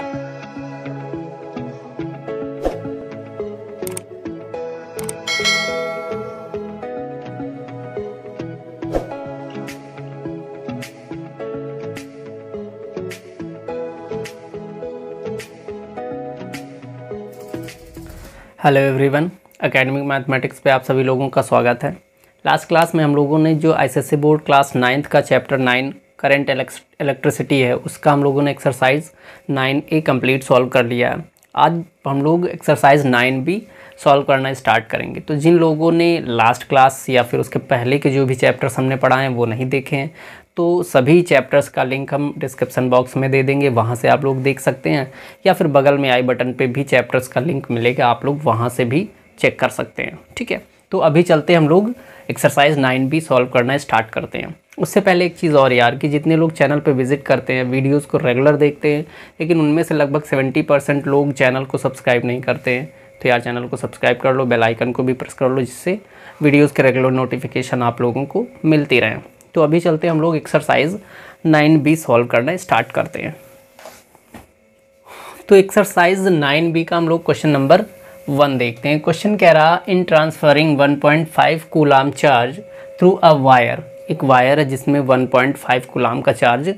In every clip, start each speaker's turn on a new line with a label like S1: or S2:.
S1: hello everyone academic mathematics पे आप सभी लोगों का स्वागत है लास्ट क्लास में हम लोगों ने जो आईसीएससी बोर्ड क्लास नाइन्थ का चैप्टर नाइन करंट इलेक्ट्रिसिटी है उसका हम लोगों ने exercise nine A complete solve कर लिया है आज हम लोग एक्सरसाइज नाइन बी सॉल्व करना स्टार्ट करेंगे तो जिन लोगों ने लास्ट क्लास या फिर उसके पहले के जो भी चैप्टर्स हमने पढ़ाए हैं वो नहीं देखे हैं तो सभी चैप्टर्स का लिंक हम डिस्क्रिप्शन बॉक्स में दे देंगे वहाँ से आप लोग देख सकते हैं या फिर बगल में आई बटन पे भी चैप्टर्स का लिंक मिलेगा आप लोग वहाँ से भी चेक कर सकते हैं ठीक है तो अभी चलते हम लोग एक्सरसाइज नाइन बी सॉल्व करना स्टार्ट करते हैं उससे पहले एक चीज़ और यार कि जितने लोग चैनल पर विजिट करते हैं वीडियोज़ को रेगुलर देखते हैं लेकिन उनमें से लगभग सेवेंटी परसेंट लोग चैनल को सब्सक्राइब नहीं करते हैं तो यार चैनल को सब्सक्राइब कर लो बेल आइकन को भी प्रेस कर लो जिससे वीडियोज़ के रेगुलर नोटिफिकेशन आप लोगों को मिलती रहें तो अभी चलते हम लोग एक्सरसाइज नाइन बी सॉल्व करना स्टार्ट करते हैं तो एक्सरसाइज नाइन बी का हम लोग क्वेश्चन नंबर वन देखते हैं क्वेश्चन कह रहा in transferring 1.5 coulomb charge through a wire एक वायर है जिसमें 1.5 पॉइंट गुलाम का चार्ज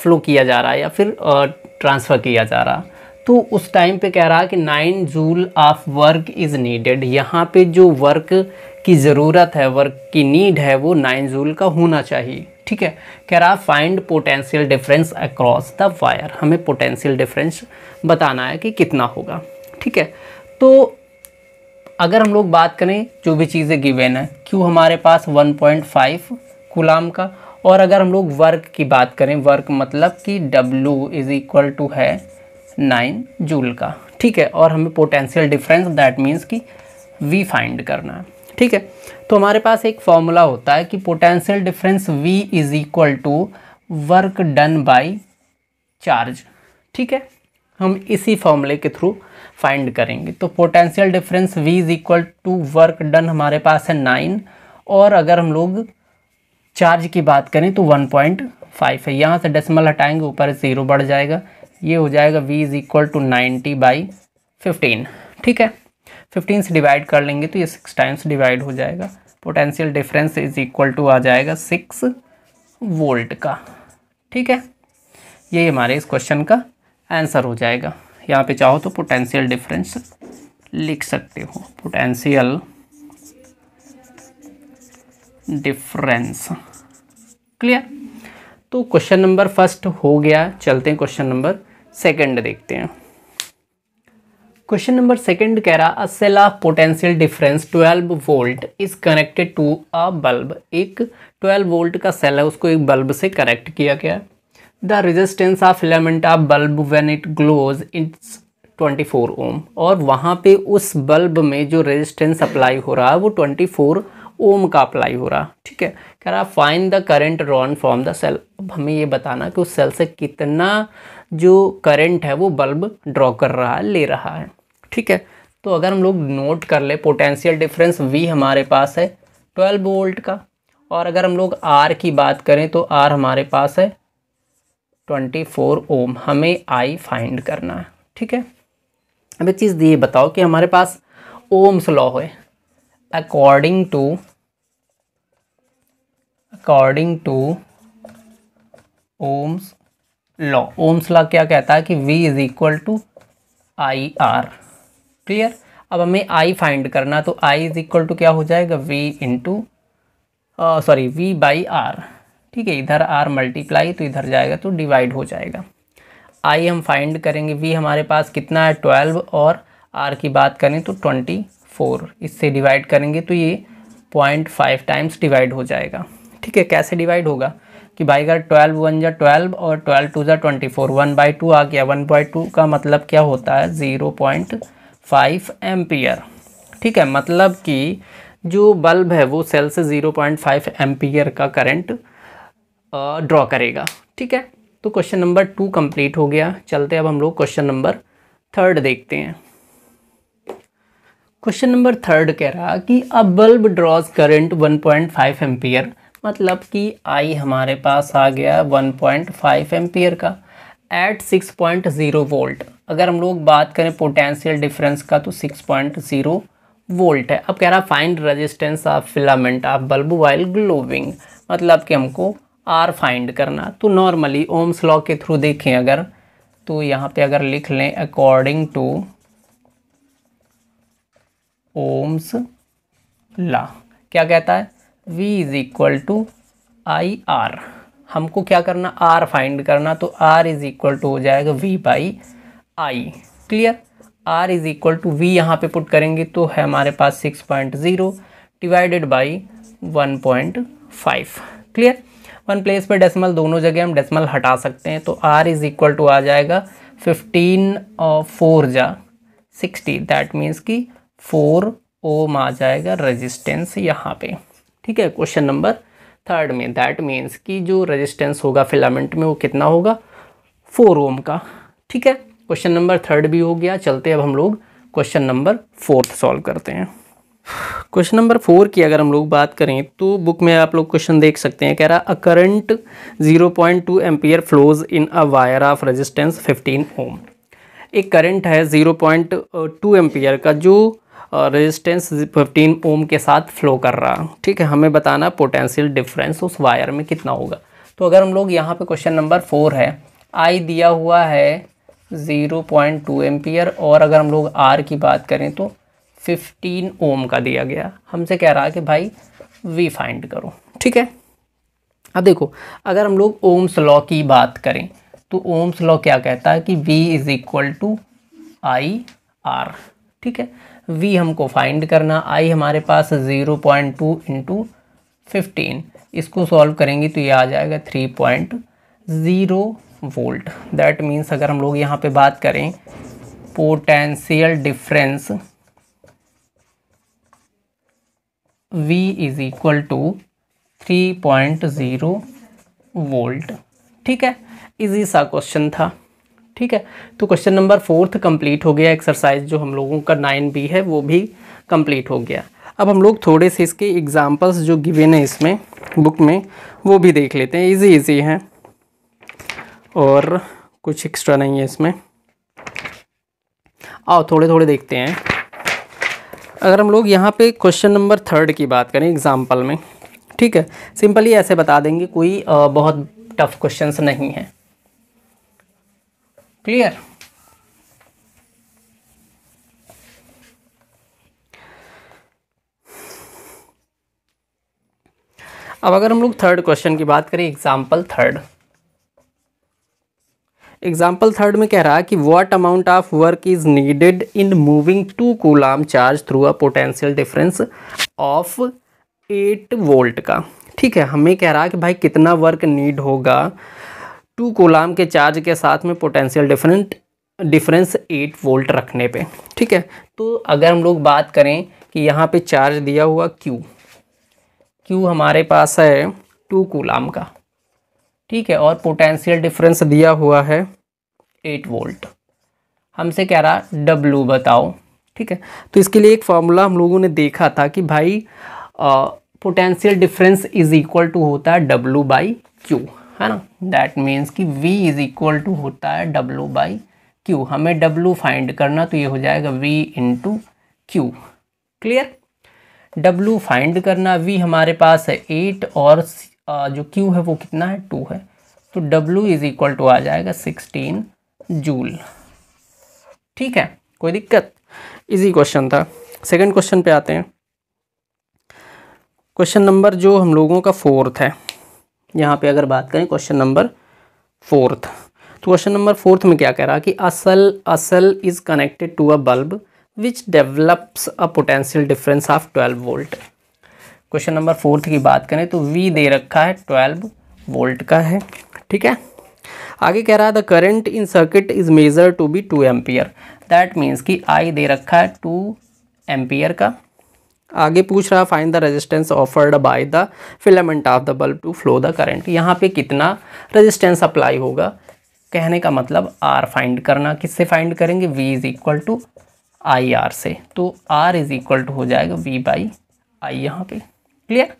S1: फ्लो किया जा रहा है या फिर ट्रांसफ़र किया जा रहा तो उस टाइम पे कह रहा कि nine joule of work is needed यहाँ पे जो वर्क की ज़रूरत है वर्क की नीड है वो नाइन जूल का होना चाहिए ठीक है कह रहा find potential difference across the wire हमें पोटेंशियल डिफरेंस बताना है कि कितना होगा ठीक है तो अगर हम लोग बात करें जो भी चीज़ें गिवेन है क्यों हमारे पास 1.5 कुलाम का और अगर हम लोग वर्क की बात करें वर्क मतलब कि W इज़ इक्वल टू है नाइन जूल का ठीक है और हमें पोटेंशियल डिफरेंस दैट मीन्स कि वी फाइंड करना है ठीक है तो हमारे पास एक फॉर्मूला होता है कि potential difference V is equal to work done by charge ठीक है हम इसी फॉर्मूले के थ्रू फाइंड करेंगे तो potential difference V is equal to work done हमारे पास है नाइन और अगर हम लोग चार्ज की बात करें तो वन पॉइंट फाइव है यहाँ से डेसिमल हटाएंगे ऊपर ज़ीरो बढ़ जाएगा ये हो जाएगा V is equal to ninety by fifteen ठीक है फिफ्टीन से डिवाइड कर लेंगे तो ये सिक्स टाइम्स डिवाइड हो जाएगा potential difference is equal to आ जाएगा सिक्स वोल्ट का ठीक है ये हमारे इस क्वेश्चन का आंसर हो जाएगा यहाँ पे चाहो तो पोटेंशियल डिफरेंस लिख सकते हो पोटेंशियल डिफरेंस क्लियर तो क्वेश्चन नंबर फर्स्ट हो गया चलते हैं क्वेश्चन नंबर सेकंड देखते हैं क्वेश्चन नंबर सेकंड कह रहा a cell of potential difference 12 volt is connected to a bulb एक 12 वोल्ट का सेल है उसको एक बल्ब से कनेक्ट किया गया the resistance of filament of bulb when it glows it's 24 ohm और वहाँ पे उस बल्ब में जो रेजिस्टेंस अप्लाई हो रहा है वो 24 फोर ओम का अप्लाई हो रहा ठीक है कह रहा find the current drawn from the cell अब हमें ये बताना कि उस सेल से कितना जो करंट है वो बल्ब ड्रॉ कर रहा है ले रहा है ठीक है तो अगर हम लोग नोट कर ले पोटेंशियल डिफरेंस वी हमारे पास है ट्वेल्व वोल्ट का और अगर हम लोग आर की बात करें तो आर हमारे पास है ट्वेंटी फोर ओम हमें आई फाइंड करना है ठीक है अब एक चीज़ ये बताओ कि हमारे पास ओम्स लॉ है according to according to Ohm's law Ohm's law क्या कहता है कि V is equal to I R clear अब हमें I फाइंड करना तो I इज इक्वल टू क्या हो जाएगा V into sorry V by R ठीक है इधर R मल्टीप्लाई तो इधर जाएगा तो डिवाइड हो जाएगा I हम फाइंड करेंगे V हमारे पास कितना है ट्वेल्व और R की बात करें तो ट्वेंटी फोर इससे डिवाइड करेंगे तो ये पॉइंट फाइव टाइम्स डिवाइड हो जाएगा ठीक है कैसे डिवाइड होगा कि भाई अगर ट्वेल्व वन जा ट्वेल्व और ट्वेल्व टू जा twenty four one by two आ गया वन बाई टू का मतलब क्या होता है ज़ीरो पॉइंट फाइव एम्पियर ठीक है मतलब कि जो बल्ब है वो सेल से ज़ीरो पॉइंट फाइव एम्पियर का करंट ड्रॉ करेगा ठीक है तो क्वेश्चन नंबर टू कंप्लीट हो गया चलते अब हम लोग क्वेश्चन नंबर थर्ड देखते हैं क्वेश्चन नंबर थर्ड कह रहा कि अब बल्ब ड्रॉज करंट 1.5 एम्पियर मतलब कि आई हमारे पास आ गया 1.5 पॉइंट का एट 6.0 वोल्ट अगर हम लोग बात करें पोटेंशियल डिफरेंस का तो 6.0 वोल्ट है अब कह रहा find resistance of filament of bulb while glowing मतलब कि हमको आर फाइंड करना तो नॉर्मली ओम्स लॉ के थ्रू देखें अगर तो यहाँ पे अगर लिख लें अकॉर्डिंग टू ओम्स ला क्या कहता है V is equal to I R हमको क्या करना आर फाइंड करना तो आर इज इक्वल टू हो जाएगा V by I clear R is equal to V यहाँ पे पुट करेंगे तो है हमारे पास six point zero divided by one point five clear one place पे डेसिमल दोनों जगह हम डेसिमल हटा सकते हैं तो आर इज इक्वल टू आ जाएगा फिफ्टीन और फोर जा सिक्सटी दैट मीन्स कि फोर ओम आ जाएगा रेजिस्टेंस यहाँ पे ठीक है क्वेश्चन नंबर थर्ड में दैट मीन्स कि जो रेजिस्टेंस होगा फिलामेंट में वो कितना होगा फोर ओम का ठीक है क्वेश्चन नंबर थर्ड भी हो गया चलते अब हम लोग क्वेश्चन नंबर फोर्थ सॉल्व करते हैं क्वेश्चन नंबर फोर की अगर हम लोग बात करें तो बुक में आप लोग क्वेश्चन देख सकते हैं कह रहा a current 0.2 point ampere flows in a wire of resistance 15 ohm एक करंट है 0.2 पॉइंट एम्पियर का जो रेजिस्टेंस 15 ओम के साथ फ्लो कर रहा ठीक है हमें बताना पोटेंशियल डिफरेंस उस वायर में कितना होगा तो अगर हम लोग यहाँ पे क्वेश्चन नंबर फोर है आई दिया हुआ है ज़ीरो पॉइंट टू एम्पियर और अगर हम लोग आर की बात करें तो फिफ्टीन ओम का दिया गया हमसे कह रहा है कि भाई वी फाइंड करो ठीक है अब देखो अगर हम लोग ओम्स लॉ की बात करें तो ओम्स लॉ क्या कहता है कि V is equal to I R ठीक है वी हमको फाइंड करना आई हमारे पास zero point two into fifteen इसको सॉल्व करेंगे तो ये आ जाएगा three point zero volt that means अगर हम लोग यहाँ पे बात करें potential difference V is equal to three point zero volt ठीक है इजी सा क्वेश्चन था ठीक है तो क्वेश्चन नंबर फोर्थ कंप्लीट हो गया एक्सरसाइज जो हम लोगों का नाइन बी है वो भी कंप्लीट हो गया अब हम लोग थोड़े से इसके एग्जांपल्स जो गिवेन है इसमें बुक में वो भी देख लेते हैं इजी इजी हैं और कुछ एक्स्ट्रा नहीं है इसमें आओ थोड़े थोड़े देखते हैं अगर हम लोग यहाँ पे क्वेश्चन नंबर थर्ड की बात करें एग्ज़ाम्पल में ठीक है सिंपली ऐसे बता देंगे कोई बहुत टफ क्वेश्चंस नहीं है क्लियर अब अगर हम लोग थर्ड क्वेश्चन की बात करें एग्जाम्पल थर्ड एग्जाम्पल थर्ड में कह रहा है कि what amount of work is needed in moving two coulomb charge through a potential difference of eight volt का ठीक है हमें कह रहा है कि भाई कितना वर्क नीड होगा टू कोलाम के चार्ज के साथ में potential different difference eight volt रखने पे ठीक है तो अगर हम लोग बात करें कि यहाँ पे चार्ज दिया हुआ क्यू क्यू हमारे पास है टू कोलाम का ठीक है और पोटेंशियल डिफरेंस दिया हुआ है एट वोल्ट हमसे कह रहा डब्लू बताओ ठीक है तो इसके लिए एक फार्मूला हम लोगों ने देखा था कि भाई potential difference is equal to होता है डब्लू बाई क्यू है ना दैट मीन्स कि v इज़ इक्वल टू होता है w बाई क्यू हमें w फाइंड करना तो ये हो जाएगा v into Q clear w find करना v हमारे पास है एट और जो q है वो कितना है टू है तो w इज़ इक्वल टू आ जाएगा सिक्सटीन जूल ठीक है कोई दिक्कत इजी क्वेश्चन था सेकंड क्वेश्चन पे आते हैं क्वेश्चन नंबर जो हम लोगों का फोर्थ है यहाँ पे अगर बात करें क्वेश्चन नंबर फोर्थ तो क्वेश्चन नंबर फोर्थ में क्या कह रहा है कि a cell a cell is connected to a bulb which develops a potential difference of twelve volt question number fourth की बात करें तो वी दे रखा है ट्वेल्व वोल्ट का है ठीक है आगे कह रहा है the current in circuit is measure to be two ampere that means I आई दे रखा है टू एम्पियर का आगे पूछ रहा find the resistance offered by the filament of the bulb to flow the current यहाँ पे कितना रेजिस्टेंस अप्लाई होगा कहने का मतलब आर फाइंड करना किससे फाइंड करेंगे V is equal to I R से तो आर इज़ इक्वल टू हो जाएगा वी बाई आई यहाँ पे क्लियर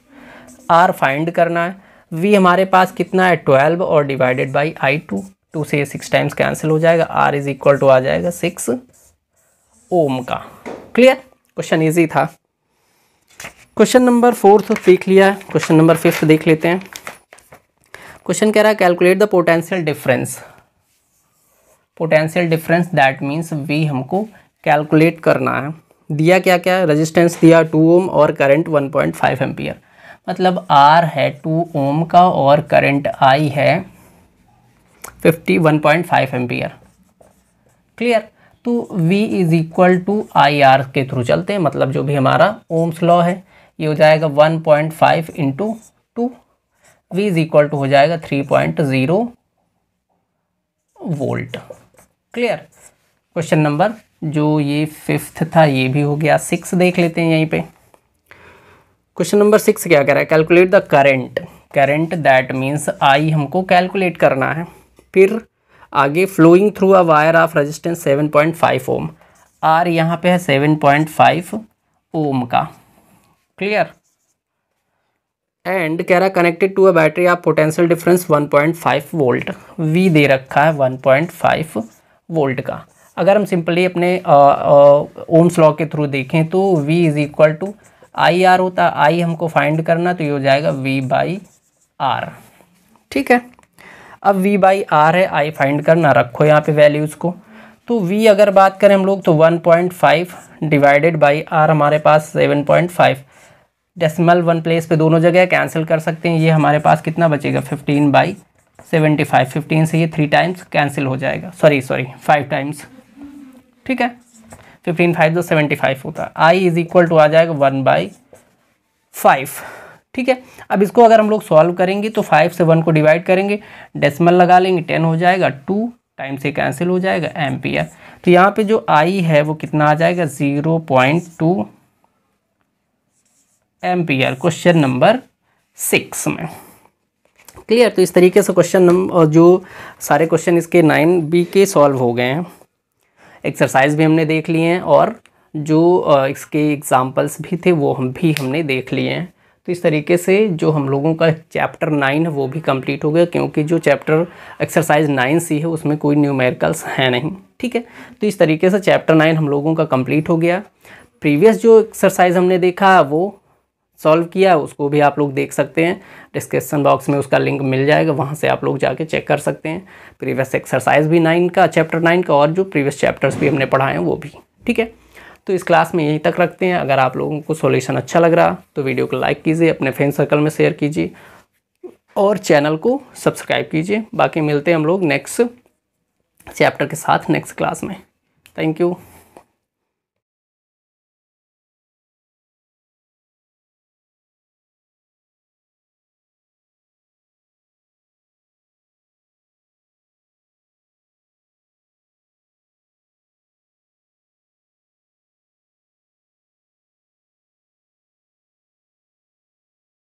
S1: आर फाइंड करना है वी हमारे पास कितना है ट्वेल्व और divided by I two two से सिक्स टाइम्स कैंसिल हो जाएगा आर इज़ इक्वल टू आ जाएगा सिक्स ओम का क्लियर क्वेश्चन ईजी था क्वेश्चन नंबर फोर्थ सीख लिया है क्वेश्चन नंबर फिफ्थ देख लेते हैं क्वेश्चन कह रहा है calculate the potential difference potential difference that means V हमको कैलकुलेट करना है दिया क्या क्या मतलब है रजिस्टेंस दिया टू ओम और current one point five ampere मतलब आर है टू ओम का और करंट आई है fifty one point five ampere clear तो V is equal to I R के थ्रू चलते हैं मतलब जो भी हमारा ओम्स लॉ है ये हो जाएगा one point five into two V is equal to हो जाएगा three point zero volt clear question number जो ये फिफ्थ था ये भी हो गया सिक्स देख लेते हैं यहीं पे क्वेश्चन नंबर सिक्स क्या कह रहा है calculate the current current that means I हमको कैलकुलेट करना है फिर आगे flowing through a wire of resistance 7.5 ohm R यहाँ पे है 7.5 ओम का क्लियर एंड कह रहा कनेक्टेड टू अ बैटरी आप पोटेंशियल डिफरेंस 1.5 वोल्ट वी दे रखा है 1.5 वोल्ट का अगर हम सिंपली अपने ओम्स लॉ के थ्रू देखें तो V is equal to I R होता आई हमको फाइंड करना तो ये हो जाएगा वी बाई आर ठीक है अब वी बाई आर है आई फाइंड करना रखो यहाँ पे वैल्यूज़ को तो वी अगर बात करें हम लोग तो फाइव डिवाइडेड बाई आर हमारे पास फाइव डेसिमल वन प्लेस पे दोनों जगह कैंसिल कर सकते हैं ये हमारे पास कितना बचेगा fifteen by seventy five fifteen से ये थ्री टाइम्स कैंसिल हो जाएगा सॉरी सॉरी फाइव टाइम्स ठीक है फिफ्टीन फाइव जो सेवेंटी फाइव होता है आई इज इक्वल टू आ जाएगा वन बाई फाइव ठीक है अब इसको अगर हम लोग सॉल्व करेंगे तो फाइव से वन को डिवाइड करेंगे डेसिमल लगा लेंगे टेन हो जाएगा टू टाइम से कैंसिल हो जाएगा एम्पियर तो यहाँ पे जो आई है वो कितना आ जाएगा zero point two ampere question number six में क्लियर तो इस तरीके से क्वेश्चन नंबर जो सारे क्वेश्चन इसके नाइन बी के सॉल्व हो गए हैं एक्सरसाइज भी हमने देख लिए हैं और जो इसके एग्ज़ाम्पल्स भी थे वो हम भी हमने देख लिए हैं तो इस तरीके से जो हम लोगों का चैप्टर नाइन है वो भी कंप्लीट हो गया क्योंकि जो चैप्टर एक्सरसाइज नाइन सी है उसमें कोई न्यूमेरिकल्स हैं नहीं ठीक है तो इस तरीके से चैप्टर नाइन हम लोगों का कंप्लीट हो गया प्रीवियस जो एक्सरसाइज हमने देखा वो सॉल्व किया उसको भी आप लोग देख सकते हैं डिस्क्रिप्सन बॉक्स में उसका लिंक मिल जाएगा वहाँ से आप लोग जाके चेक कर सकते हैं प्रीवियस एक्सरसाइज भी नाइन का चैप्टर नाइन का और जो प्रीवियस चैप्टर्स भी हमने पढ़ाए हैं वो भी ठीक है तो इस क्लास में यहीं तक रखते हैं अगर आप लोगों को सोल्यूशन अच्छा लग रहा तो वीडियो को लाइक कीजिए अपने फ्रेंड सर्कल में शेयर कीजिए और चैनल को सब्सक्राइब कीजिए बाकी मिलते हैं हम लोग नेक्स्ट चैप्टर के साथ नेक्स्ट क्लास में थैंक यू